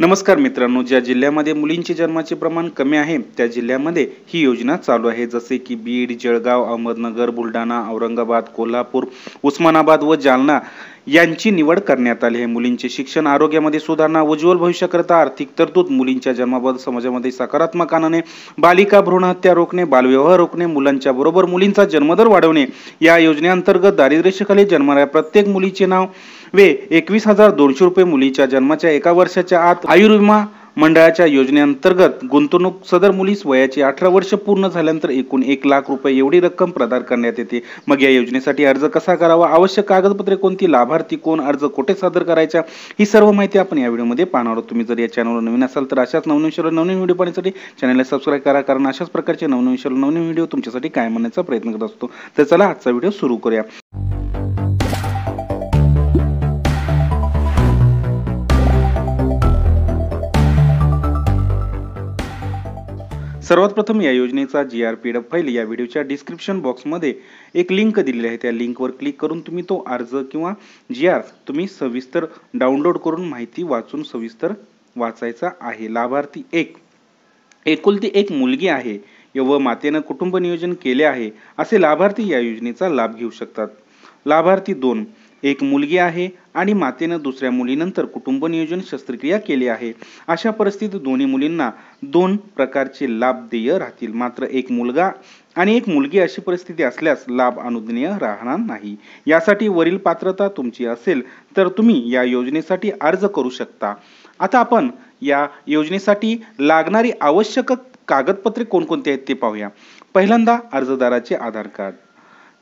नमस्कार मित्रांनो ज्या जिल्ह्यामध्ये मुलींचे जन्माचे प्रमाण कमी आहे त्या जिल्ह्यामध्ये ही योजना चालू आहे जसे की बीड जळगाव अहमदनगर बुलढाणा औरंगाबाद कोल्हापूर उस्मानाबाद व जालना यांची निवड करण्यात आली आहे मुलींचे शिक्षण आरोग्यामध्ये सुधारणा उज्ज्वल भविष्याकरता आर्थिक तरतूद मुलींच्या जन्माबद्दल समाजामध्ये सकारात्मक आणणे बालिका भ्रूणहत्या रोखणे बालविवाह रोखणे मुलांच्या बरोबर मुलींचा जन्मदर वाढवणे या योजनेअंतर्गत दारिद्र्यशाखाली जन्मणाऱ्या प्रत्येक मुलीचे नाव वे एकवीस हजार दोनशे रुपये मुलीच्या जन्माच्या एका वर्षाच्या आत आयुर्विमा मंडळाच्या योजनेअंतर्गत गुंतवणूक सदर मुलीस वयाची अठरा वर्ष पूर्ण झाल्यानंतर एकूण एक लाख रुपये एवढी रक्कम प्रदान करण्यात येते मग या योजनेसाठी अर्ज कसा करावा आवश्यक कागदपत्रे कोणती लाभार्थी कोण अर्ज कुठे सादर करायचा ही सर्व माहिती आपण या व्हिडिओमध्ये पाहणार आहोत तुम्ही जर या चॅनलवर नवीन असाल तर अशाच नवनवीन नवीन व्हिडिओ पाहण्यासाठी चॅनलला सबस्क्राईब करा कारण अशाच प्रकारचे नवनवीन नवीन व्हिडिओ तुमच्यासाठी काय म्हणण्याचा प्रयत्न करत असतो तर चला आजचा व्हिडिओ सुरू करूया सर्वात प्रथम या योजनेचा G R PDF file या व्हिडिओच्या डिस्क्रिप्शन बॉक्समध्ये एक लिंक दिलेली आहे त्या लिंकवर क्लिक करून तुम्ही तो अर्ज किंवा जी आर तुम्ही सविस्तर डाउनलोड करून माहिती वाचून सविस्तर वाचायचा आहे लाभार्थी एक एकुलती एक मुलगी आहे व मातेनं कुटुंब नियोजन केले आहे असे लाभार्थी या योजनेचा लाभ घेऊ शकतात लाभार्थी दोन एक मुलगी आहे आणि मातेनं दुसऱ्या मुलीनंतर कुटुंब नियोजन शस्त्रक्रिया केली आहे अशा परिस्थितीत दोन्ही मुलींना दोन प्रकारचे लाभ देय राहतील मात्र एक मुलगा आणि एक मुलगी अशी परिस्थिती असल्यास लाभ अनुज्ञेय राहणार नाही यासाठी वरील पात्रता तुमची असेल तर तुम्ही या योजनेसाठी अर्ज करू शकता आता आपण या योजनेसाठी लागणारी आवश्यक कागदपत्रे कोणकोणती आहेत ते पाहूया पहिल्यांदा अर्जदाराचे आधार कार्ड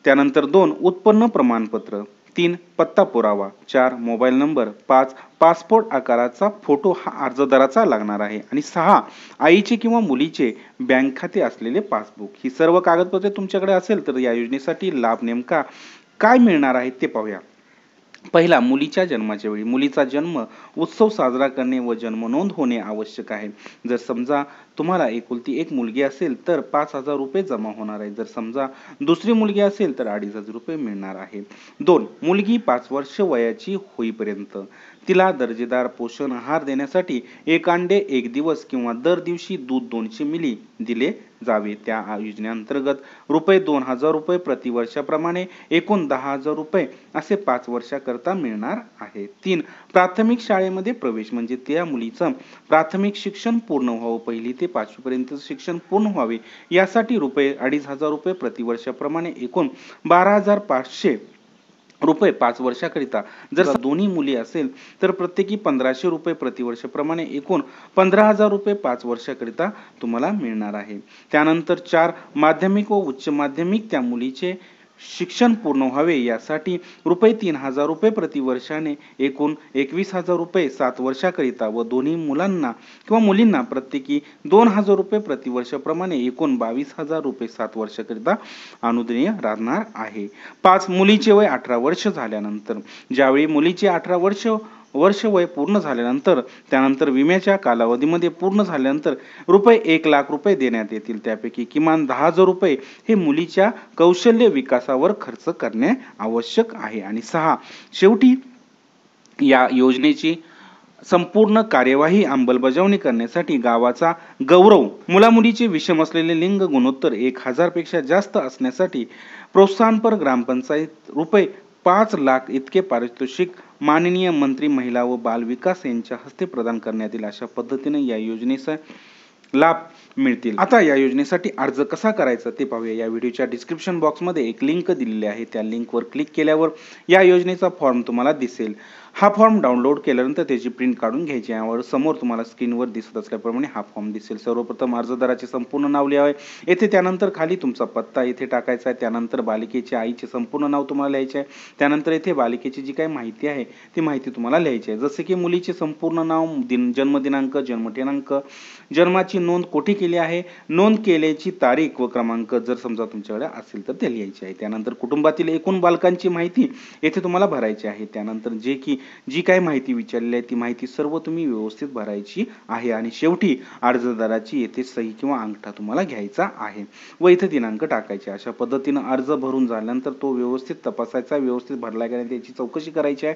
त्यानंतर दोन उत्पन्न प्रमाणपत्र तीन पत्ता पुरावा चार मोबाईल नंबर पाच पासपोर्ट आकाराचा फोटो हा अर्जदाराचा लागणार आहे आणि सहा आईचे किंवा मुलीचे बँक खाते असलेले पासबुक ही सर्व कागदपत्रे तुमच्याकडे असेल तर या योजनेसाठी लाभ नेमका काय मिळणार आहे ते पाहूया पहिला मुलीच्या जन्माच्या वेळी मुलीचा जन्म उत्सव साजरा करणे व जन्म नोंद होणे आवश्यक आहे जर समजा तुम्हाला एकुलती एक मुलगी असेल तर पाच हजार रुपये जमा होणार आहे जर समजा दुसरी मुलगी असेल तर अडीच हजार रुपये मिळणार आहे दोन मुलगी पाच वर्ष वयाची होईपर्यंत तिला दर्जेदार पोषण आहार देण्यासाठी एकांडे एक दिवस किंवा दर दिवशी दूध दोनशे मिली दिले जावे त्या योजनेअंतर्गत रुपये दोन हजार रुपये प्रतिवर्षाप्रमाणे एकूण दहा हजार रुपये असे पाच वर्षाकरता मिळणार आहे तीन प्राथमिक शाळेमध्ये प्रवेश म्हणजे त्या मुलीचं प्राथमिक शिक्षण पूर्ण व्हावं पहिली ते पर्यंत शिक्षण पूर्ण व्हावे यासाठी रुपये अडीच हजार रुपये प्रतिवर्षाप्रमाणे एकूण बारा हजार पाचशे रुपये पाच वर्षाकरिता जर दोन्ही मुली असेल तर प्रत्येकी पंधराशे रुपये प्रमाणे एकूण पंधरा हजार रुपये पाच वर्षाकरिता तुम्हाला मिळणार आहे त्यानंतर चार माध्यमिक व उच्च माध्यमिक त्या मुलीचे शिक्षण पूर्ण व्हावे यासाठी रुपये तीन हजार रुपये प्रतिवर्षाने एकूण एकवीस हजार रुपये सात वर्षाकरिता व दोन्ही मुलांना किंवा मुलींना प्रत्येकी दोन हजार रुपये प्रतिवर्षाप्रमाणे एकूण बावीस हजार रुपये सात वर्षाकरिता अनुदिनीय राहणार आहे पाच मुलीचे वय अठरा वर्ष झाल्यानंतर ज्यावेळी मुलीचे अठरा वर्ष वर्ष वय पूर्ण झाल्यानंतर त्यानंतर विम्याच्या कालावधीमध्ये पूर्ण झाल्यानंतर रुपये एक लाख रुपये देण्यात येतील त्यापैकी किमान दहा हजार रुपये हे मुलीच्या कौशल्य विकासावर खर्च करणे आवश्यक आहे आणि सहा शेवटी या योजनेची संपूर्ण कार्यवाही अंमलबजावणी करण्यासाठी गावाचा गौरव मुलामुलीचे विषम असलेले लिंग गुणोत्तर एक हजारपेक्षा जास्त असण्यासाठी प्रोत्साहनपर ग्रामपंचायत रुपये पाच लाख इतके पारितोषिक माननीय मंत्री महिला व बाल विकास यांच्या हस्ते प्रदान करण्यात येईल अशा पद्धतीने या योजनेचा लाभ मिळतील आता या योजनेसाठी अर्ज कसा करायचा ते पाहूया या व्हिडिओच्या डिस्क्रिप्शन बॉक्समध्ये एक लिंक दिलेली आहे त्या लिंकवर क्लिक केल्यावर या योजनेचा फॉर्म तुम्हाला दिसेल हा फॉर्म डाउनलोड केल्यानंतर त्याची प्रिंट काढून घ्यायची यावर समोर तुम्हाला स्क्रीनवर दिसत असल्याप्रमाणे हा फॉर्म दिसेल सर्वप्रथम अर्जदाराचे संपूर्ण नाव लिहावे येथे त्यानंतर खाली तुमचा पत्ता येथे टाकायचा आहे त्यानंतर बालिकेच्या आईचे संपूर्ण नाव तुम्हाला लिहायचे आहे त्यानंतर येथे बालिकेची जी काही माहिती आहे ती माहिती तुम्हाला लिहायची आहे जसे की मुलीचे संपूर्ण नाव दिन जन्मदिनांक जन्मदिनांक जन्माची नोंद कोठे केली आहे नोंद केल्याची तारीख व क्रमांक जर समजा तुमच्याकडे असेल तर ते लिहायचे आहे त्यानंतर कुटुंबातील एकूण बालकांची माहिती येथे तुम्हाला भरायची आहे त्यानंतर जे की जी काय माहिती विचारली आहे ती माहिती सर्व तुम्ही व्यवस्थित भरायची आहे आणि शेवटी अर्जदाराची येथे सही किंवा अंगठा तुम्हाला घ्यायचा आहे व इथे दिनांक टाकायचे अशा पद्धतीनं अर्ज भरून झाल्यानंतर तो व्यवस्थित तपासायचा व्यवस्थित भरला गेला त्याची चौकशी करायची आहे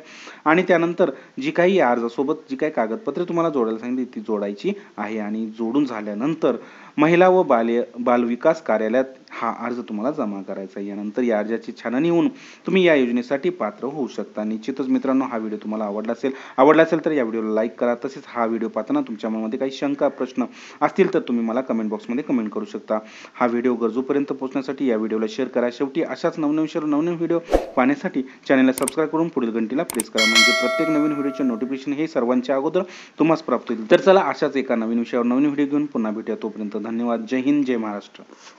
आणि त्यानंतर जी काही अर्जासोबत जी काही कागदपत्रे तुम्हाला जोडायला सांगितली ती जोडायची आहे आणि जोडून झाल्यानंतर महिला व बाल बालविकास कार्यालयात हा अर्ज तुम्हाला जमा करायचा आहे यानंतर या अर्जाची छाननी होऊन तुम्ही या योजनेसाठी पात्र होऊ शकता निश्चितच मित्रांनो हा व्हिडिओ तुम्हाला आवडला असेल आवडला असेल तर या व्हिडिओला लाईक करा तसेच हा व्हिडिओ पाहताना तुमच्या मनामध्ये काही शंका प्रश्न असतील तर तुम्ही मला कमेंट बॉक्समध्ये कमेंट करू शकता हा व्हिडिओ गरजूपर्यंत पोहोचण्यासाठी या व्हिडिओला शेअर करा शेवटी अशाच नवनवीन शेअर नवनवीन व्हिडिओ पाहण्यासाठी चॅनलला सबस्क्राईब करून पुढील घंटीला प्रेस करा म्हणजे प्रत्येक नवीन व्हिडिओचे नोटिफिकेशन हे सर्वांच्या अगोदर तुम्हाला प्राप्त होईल तर चला अशाच एका नवीन विषयावर नवीन व्हिडिओ घेऊन पुन्हा भेटूया तोपर्यंत धन्यवाद जय हिंद जय महाराष्ट्र